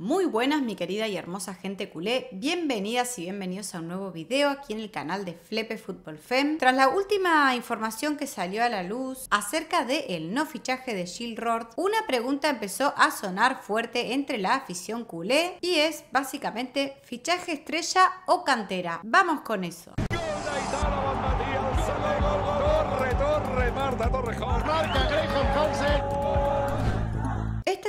Muy buenas mi querida y hermosa gente culé, bienvenidas y bienvenidos a un nuevo video aquí en el canal de Flepe Fútbol Fem. Tras la última información que salió a la luz acerca del no fichaje de Gil Rort, una pregunta empezó a sonar fuerte entre la afición culé y es básicamente fichaje estrella o cantera. Vamos con eso. Torre, torre,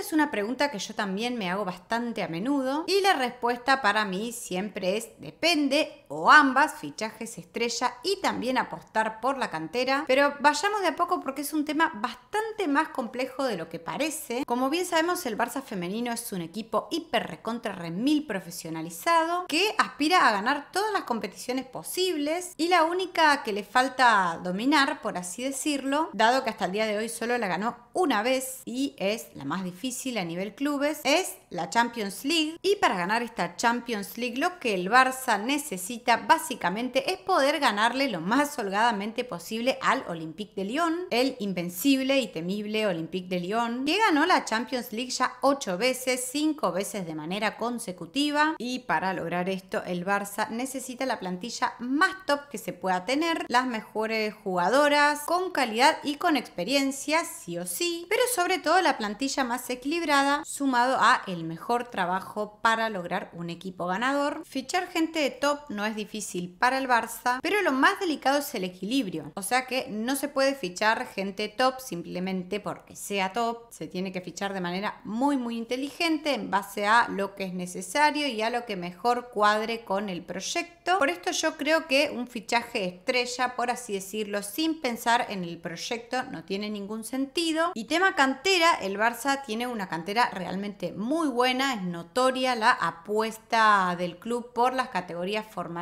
es una pregunta que yo también me hago bastante a menudo y la respuesta para mí siempre es depende o ambas, fichajes estrella y también apostar por la cantera. Pero vayamos de a poco porque es un tema bastante más complejo de lo que parece. Como bien sabemos, el Barça femenino es un equipo hiper recontra remil profesionalizado que aspira a ganar todas las competiciones posibles y la única que le falta dominar, por así decirlo, dado que hasta el día de hoy solo la ganó una vez y es la más difícil a nivel clubes, es la Champions League y para ganar esta Champions League lo que el Barça necesita básicamente es poder ganarle lo más holgadamente posible al Olympique de Lyon, el invencible y temible Olympique de Lyon, que ganó la Champions League ya 8 veces, 5 veces de manera consecutiva y para lograr esto el Barça necesita la plantilla más top que se pueda tener, las mejores jugadoras con calidad y con experiencia, sí o sí, pero sobre todo la plantilla más equilibrada sumado a el mejor trabajo para lograr un equipo ganador. Fichar gente de top no es difícil para el Barça, pero lo más delicado es el equilibrio. O sea que no se puede fichar gente top simplemente porque sea top. Se tiene que fichar de manera muy, muy inteligente en base a lo que es necesario y a lo que mejor cuadre con el proyecto. Por esto yo creo que un fichaje estrella, por así decirlo, sin pensar en el proyecto no tiene ningún sentido. Y tema cantera, el Barça tiene una cantera realmente muy buena, es notoria la apuesta del club por las categorías formales.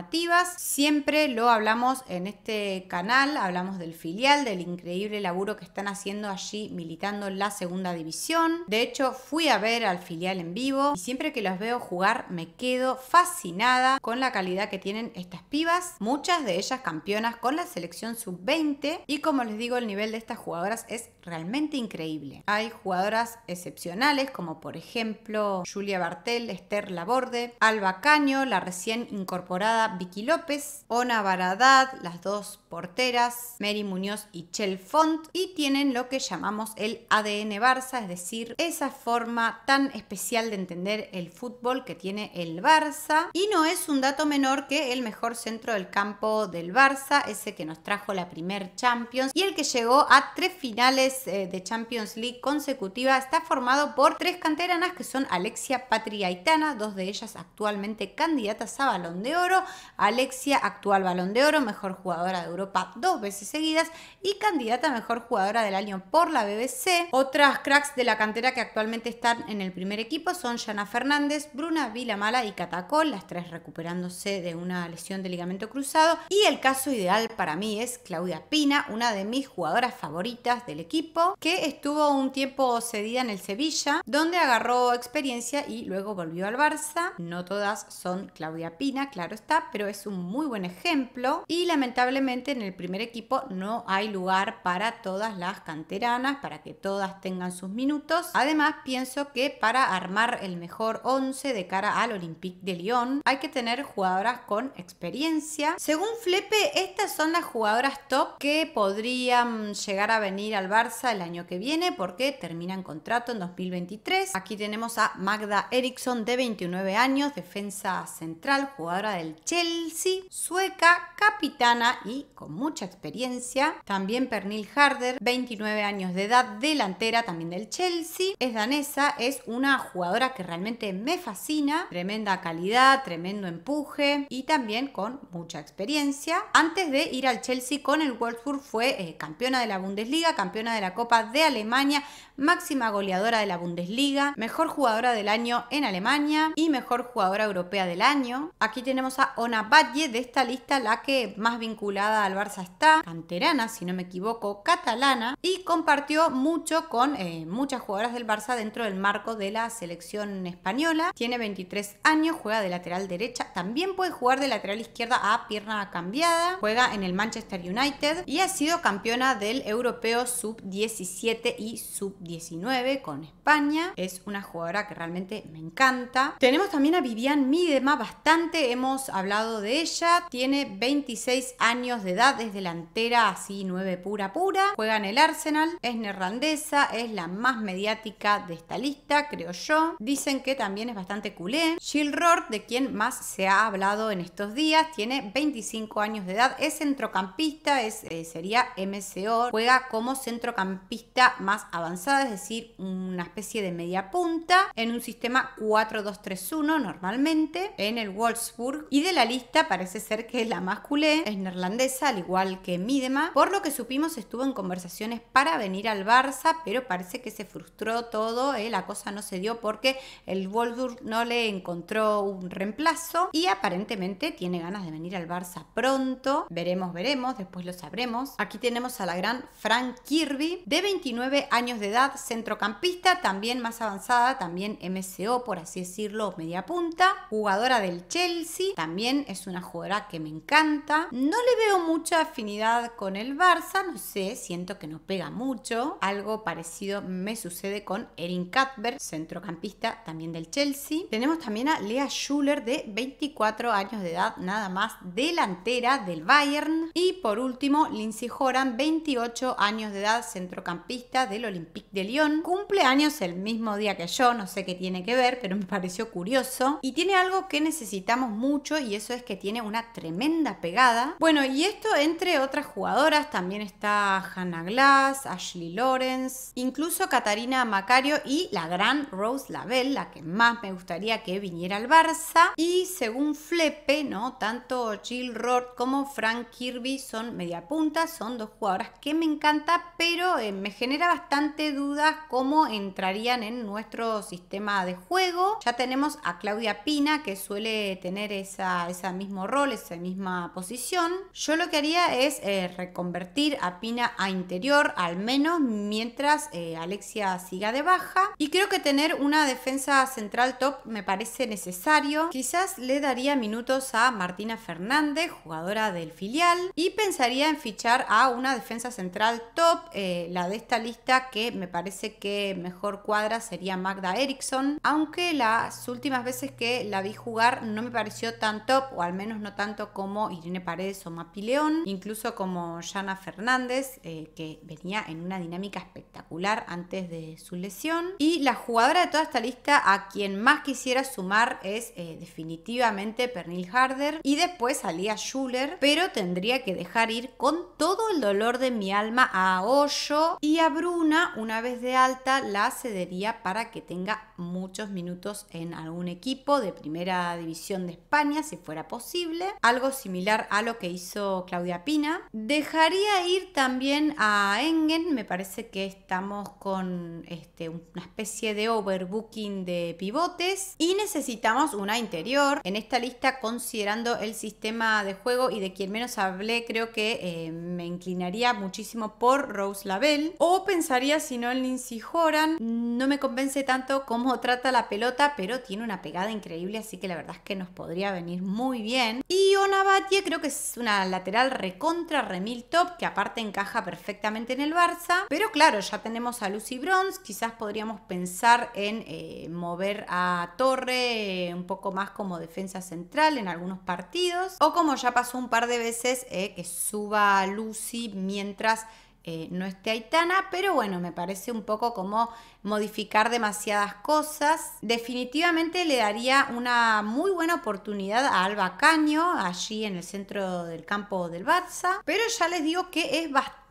Siempre lo hablamos en este canal, hablamos del filial, del increíble laburo que están haciendo allí militando en la segunda división. De hecho, fui a ver al filial en vivo y siempre que los veo jugar me quedo fascinada con la calidad que tienen estas pibas, muchas de ellas campeonas con la selección sub-20 y como les digo, el nivel de estas jugadoras es realmente increíble. Hay jugadoras excepcionales como por ejemplo Julia Bartel, Esther Laborde, Alba Caño, la recién incorporada Vicky López, Ona Baradad, las dos porteras, Mary Muñoz y Chel Font, y tienen lo que llamamos el ADN Barça, es decir, esa forma tan especial de entender el fútbol que tiene el Barça. Y no es un dato menor que el mejor centro del campo del Barça, ese que nos trajo la primer Champions y el que llegó a tres finales eh, de Champions League consecutiva, está formado por tres canteranas que son Alexia Patria y dos de ellas actualmente candidatas a Balón de Oro, Alexia, actual balón de oro, mejor jugadora de Europa dos veces seguidas y candidata a mejor jugadora del año por la BBC. Otras cracks de la cantera que actualmente están en el primer equipo son Yana Fernández, Bruna Vilamala y Catacol, las tres recuperándose de una lesión de ligamento cruzado. Y el caso ideal para mí es Claudia Pina, una de mis jugadoras favoritas del equipo, que estuvo un tiempo cedida en el Sevilla, donde agarró experiencia y luego volvió al Barça. No todas son Claudia Pina, claro está, pero es un muy buen ejemplo. Y lamentablemente en el primer equipo no hay lugar para todas las canteranas, para que todas tengan sus minutos. Además, pienso que para armar el mejor 11 de cara al Olympique de Lyon hay que tener jugadoras con experiencia. Según Flepe, estas son las jugadoras top que podrían llegar a venir al Barça el año que viene porque terminan contrato en 2023. Aquí tenemos a Magda Eriksson de 29 años, defensa central, jugadora del Chile. Chelsea, sueca, capitana y con mucha experiencia. También Pernil Harder, 29 años de edad, delantera también del Chelsea. Es danesa, es una jugadora que realmente me fascina. Tremenda calidad, tremendo empuje y también con mucha experiencia. Antes de ir al Chelsea con el Wolfsburg fue eh, campeona de la Bundesliga, campeona de la Copa de Alemania, máxima goleadora de la Bundesliga, mejor jugadora del año en Alemania y mejor jugadora europea del año. Aquí tenemos a Ona de esta lista la que más vinculada al Barça está, canterana, si no me equivoco, catalana, y compartió mucho con eh, muchas jugadoras del Barça dentro del marco de la selección española. Tiene 23 años, juega de lateral derecha, también puede jugar de lateral izquierda a pierna cambiada, juega en el Manchester United y ha sido campeona del europeo sub-17 y sub-19 con España. Es una jugadora que realmente me encanta. Tenemos también a Vivian Midema, bastante hemos hablado de ella. Tiene 26 años de edad, es delantera, así 9 pura pura. Juega en el Arsenal, es neerlandesa, es la más mediática de esta lista, creo yo. Dicen que también es bastante culé. Jill Roth, de quien más se ha hablado en estos días, tiene 25 años de edad, es centrocampista, es, eh, sería MCO, juega como centrocampista más avanzada, es decir, una especie de media punta en un sistema 4-2-3-1 normalmente en el Wolfsburg y de la lista parece ser que la más culé es neerlandesa, al igual que Midema. Por lo que supimos, estuvo en conversaciones para venir al Barça, pero parece que se frustró todo. Eh, la cosa no se dio porque el Wolfsburg no le encontró un reemplazo y aparentemente tiene ganas de venir al Barça pronto. Veremos, veremos, después lo sabremos. Aquí tenemos a la gran Frank Kirby, de 29 años de edad, centrocampista, también más avanzada, también MCO, por así decirlo, media punta, jugadora del Chelsea, también es una jugadora que me encanta. No le veo mucha afinidad con el Barça, no sé, siento que no pega mucho. Algo parecido me sucede con Erin Cuthbert, centrocampista también del Chelsea. Tenemos también a Lea Schuller de 24 años de edad, nada más, delantera del Bayern. Y por último, Lindsay Horan, 28 años de edad, centrocampista del Olympique de Lyon. Cumple años el mismo día que yo, no sé qué tiene que ver, pero me pareció curioso. Y tiene algo que necesitamos mucho y y eso es que tiene una tremenda pegada. Bueno, y esto entre otras jugadoras también está Hannah Glass, Ashley Lawrence, incluso Catarina Macario y la gran Rose Lavelle, la que más me gustaría que viniera al Barça. Y según Flepe, ¿no? Tanto Jill Roth como Frank Kirby son media punta, son dos jugadoras que me encanta, pero eh, me genera bastante dudas cómo entrarían en nuestro sistema de juego. Ya tenemos a Claudia Pina, que suele tener esa ese mismo rol, esa misma posición, yo lo que haría es eh, reconvertir a Pina a interior, al menos mientras eh, Alexia siga de baja. Y creo que tener una defensa central top me parece necesario. Quizás le daría minutos a Martina Fernández, jugadora del filial, y pensaría en fichar a una defensa central top, eh, la de esta lista que me parece que mejor cuadra sería Magda Eriksson, aunque las últimas veces que la vi jugar no me pareció tanto o al menos no tanto como Irene Paredes o Mapi León, incluso como Jana Fernández, eh, que venía en una dinámica espectacular antes de su lesión. Y la jugadora de toda esta lista a quien más quisiera sumar es eh, definitivamente Pernil Harder. Y después salía Schuller, pero tendría que dejar ir con todo el dolor de mi alma a Hoyo y a Bruna, una vez de alta, la cedería para que tenga muchos minutos en algún equipo de primera división de España, si fuera posible, algo similar a lo que hizo Claudia Pina. Dejaría ir también a Engen, me parece que estamos con este, una especie de overbooking de pivotes y necesitamos una interior. En esta lista, considerando el sistema de juego y de quien menos hablé, creo que eh, me inclinaría muchísimo por Rose Label o pensaría si no en Lindsay Horan. No me convence tanto cómo trata la pelota, pero tiene una pegada increíble, así que la verdad es que nos podría venir muy bien. Y Onabatie creo que es una lateral recontra remil top, que aparte encaja perfectamente en el Barça. Pero claro, ya tenemos a Lucy Bronze, quizás podríamos pensar en eh, mover a Torre eh, un poco más como defensa central en algunos partidos. O como ya pasó un par de veces, eh, que suba Lucy mientras eh, no esté Aitana, pero bueno, me parece un poco como modificar demasiadas cosas. Definitivamente le daría una muy buena oportunidad a Alba Caño, allí en el centro del campo del Barça, pero ya les digo que es bastante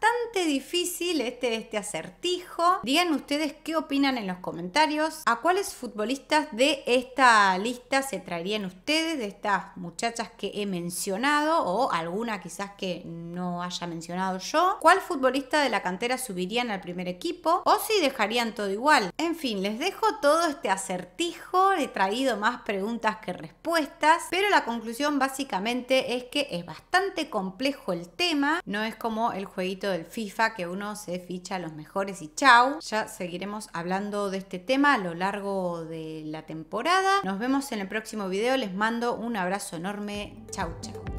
difícil este, este acertijo. Digan ustedes qué opinan en los comentarios. ¿A cuáles futbolistas de esta lista se traerían ustedes, de estas muchachas que he mencionado o alguna quizás que no haya mencionado yo? ¿Cuál futbolista de la cantera subirían al primer equipo? ¿O si dejarían todo igual? En fin, les dejo todo este acertijo. He traído más preguntas que respuestas, pero la conclusión básicamente es que es bastante complejo el tema. No es como el jueguito del FIFA, que uno se ficha a los mejores y chau. Ya seguiremos hablando de este tema a lo largo de la temporada. Nos vemos en el próximo video, les mando un abrazo enorme, chau chau.